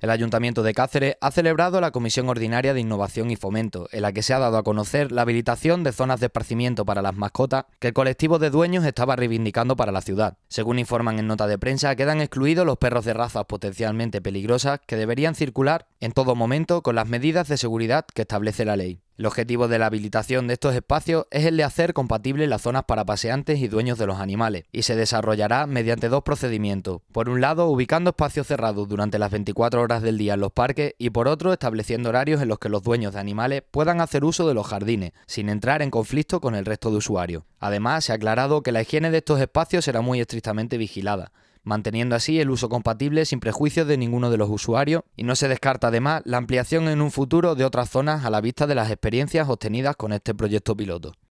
El Ayuntamiento de Cáceres ha celebrado la Comisión Ordinaria de Innovación y Fomento, en la que se ha dado a conocer la habilitación de zonas de esparcimiento para las mascotas que el colectivo de dueños estaba reivindicando para la ciudad. Según informan en nota de prensa, quedan excluidos los perros de razas potencialmente peligrosas que deberían circular en todo momento con las medidas de seguridad que establece la ley. El objetivo de la habilitación de estos espacios es el de hacer compatibles las zonas para paseantes y dueños de los animales, y se desarrollará mediante dos procedimientos. Por un lado, ubicando espacios cerrados durante las 24 horas del día en los parques y por otro, estableciendo horarios en los que los dueños de animales puedan hacer uso de los jardines, sin entrar en conflicto con el resto de usuarios. Además, se ha aclarado que la higiene de estos espacios será muy estrictamente vigilada manteniendo así el uso compatible sin prejuicios de ninguno de los usuarios y no se descarta además la ampliación en un futuro de otras zonas a la vista de las experiencias obtenidas con este proyecto piloto.